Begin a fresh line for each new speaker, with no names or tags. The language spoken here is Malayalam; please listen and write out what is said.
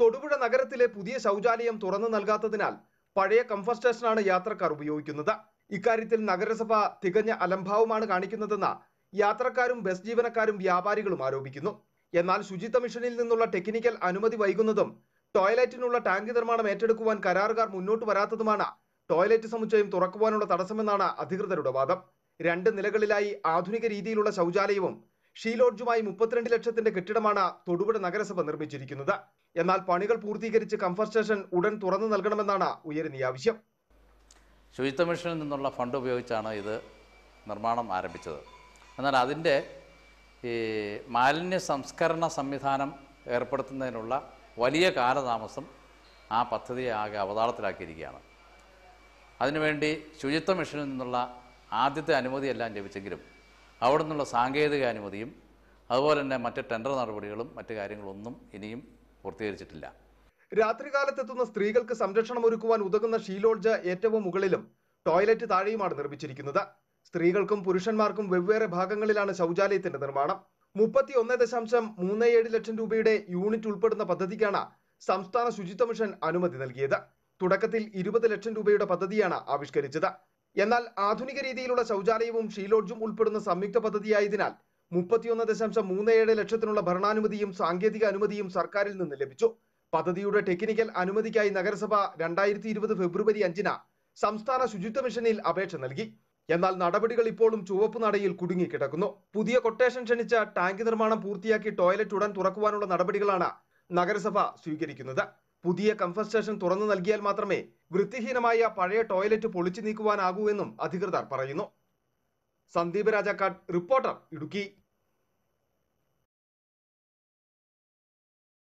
തൊടുപുഴ നഗരത്തിലെ പുതിയ ശൗചാലയം തുറന്നു നൽകാത്തതിനാൽ പഴയ കംഫർട്ട് സ്റ്റേഷനാണ് യാത്രക്കാർ ഉപയോഗിക്കുന്നത് ഇക്കാര്യത്തിൽ നഗരസഭ തികഞ്ഞ അലംഭാവമാണ് കാണിക്കുന്നതെന്ന് യാത്രക്കാരും ബസ് ജീവനക്കാരും വ്യാപാരികളും ആരോപിക്കുന്നു എന്നാൽ ശുചിത്വ മിഷനിൽ നിന്നുള്ള ടെക്നിക്കൽ അനുമതി വൈകുന്നതും ടോയ്ലറ്റിനുള്ള ടാങ്ക് നിർമ്മാണം ഏറ്റെടുക്കുവാൻ കരാറുകാർ മുന്നോട്ട് വരാത്തതുമാണ് ടോയ്ലറ്റ് സമുച്ചയം തുറക്കുവാനുള്ള തടസ്സമെന്നാണ് അധികൃതരുടെ വാദം രണ്ട് നിലകളിലായി ആധുനിക രീതിയിലുള്ള ശൗചാലയവും ഷീലോഡ്ജുമായി മുപ്പത്തിരണ്ട് ലക്ഷത്തിന്റെ കെട്ടിടമാണ് തൊടുപുഴ നഗരസഭ നിർമ്മിച്ചിരിക്കുന്നത് എന്നാൽ പണികൾ പൂർത്തീകരിച്ച് കംഫർട്ട് സ്റ്റേഷൻ ഉടൻ തുറന്നു നൽകണമെന്നാണ് ഉയരുന്ന ആവശ്യം
ശുചിത്വ മിഷനിൽ നിന്നുള്ള ഫണ്ട് ഉപയോഗിച്ചാണ് ഇത് നിർമ്മാണം ആരംഭിച്ചത് എന്നാൽ അതിൻ്റെ ഈ മാലിന്യ സംസ്കരണ സംവിധാനം ഏർപ്പെടുത്തുന്നതിനുള്ള വലിയ കാലതാമസം ആ പദ്ധതിയെ ആകെ അവതാളത്തിലാക്കിയിരിക്കുകയാണ് അതിനുവേണ്ടി ശുചിത്വ മിഷനിൽ നിന്നുള്ള ആദ്യത്തെ അനുമതിയെല്ലാം ലഭിച്ചെങ്കിലും അവിടെ നിന്നുള്ള സാങ്കേതിക അനുമതിയും അതുപോലെ തന്നെ മറ്റ് ടെൻഡർ നടപടികളും മറ്റു കാര്യങ്ങളൊന്നും ഇനിയും പൂർത്തീകരിച്ചിട്ടില്ല
രാത്രികാലത്തെത്തുന്ന സ്ത്രീകൾക്ക് സംരക്ഷണം ഒരുക്കുവാൻ ഉതകുന്ന ഷീലോഡ്ജ ഏറ്റവും മുകളിലും ടോയ്ലറ്റ് താഴെയുമാണ് നിർമ്മിച്ചിരിക്കുന്നത് സ്ത്രീകൾക്കും പുരുഷന്മാർക്കും വെവ്വേറെ ഭാഗങ്ങളിലാണ് ശൗചാലയത്തിന്റെ നിർമ്മാണം മുപ്പത്തി ഒന്ന് ദശാംശം മൂന്ന് ഏഴ് ലക്ഷം രൂപയുടെ യൂണിറ്റ് ഉൾപ്പെടുന്ന പദ്ധതിക്കാണ് സംസ്ഥാന ശുചിത്വ മിഷൻ അനുമതി നൽകിയത് തുടക്കത്തിൽ ഇരുപത് ലക്ഷം രൂപയുടെ പദ്ധതിയാണ് ആവിഷ്കരിച്ചത് എന്നാൽ ആധുനിക രീതിയിലുള്ള ശൗചാലയവും ഷീലോഡ്ജും ഉൾപ്പെടുന്ന സംയുക്ത പദ്ധതിയായതിനാൽ മുപ്പത്തിയൊന്ന് ദശാംശം മൂന്ന് ഏഴ് ലക്ഷത്തിനുള്ള ഭരണാനുമതിയും സാങ്കേതിക അനുമതിയും സർക്കാരിൽ നിന്ന് ലഭിച്ചു പദ്ധതിയുടെ ടെക്നിക്കൽ അനുമതിക്കായി നഗരസഭ രണ്ടായിരത്തി ഇരുപത് ഫെബ്രുവരി അഞ്ചിന് സംസ്ഥാന ശുചിത്വ മിഷനിൽ അപേക്ഷ നൽകി എന്നാൽ നടപടികൾ ഇപ്പോഴും ചുവപ്പ് നടയിൽ കുടുങ്ങിക്കിടക്കുന്നു പുതിയ കൊട്ടേഷൻ ക്ഷണിച്ച ടാങ്ക് നിർമ്മാണം പൂർത്തിയാക്കി ടോയ്ലറ്റ് ഉടൻ തുറക്കുവാനുള്ള നടപടികളാണ് നഗരസഭ സ്വീകരിക്കുന്നത് പുതിയ കംഫർ സ്റ്റേഷൻ തുറന്നു നൽകിയാൽ മാത്രമേ വൃത്തിഹീനമായ പഴയ ടോയ്ലറ്റ് പൊളിച്ചു നീക്കുവാനാകൂ എന്നും അധികൃതർ പറയുന്നു സന്ദീപ് രാജാക്കാട് റിപ്പോർട്ടർ ഇടുക്കി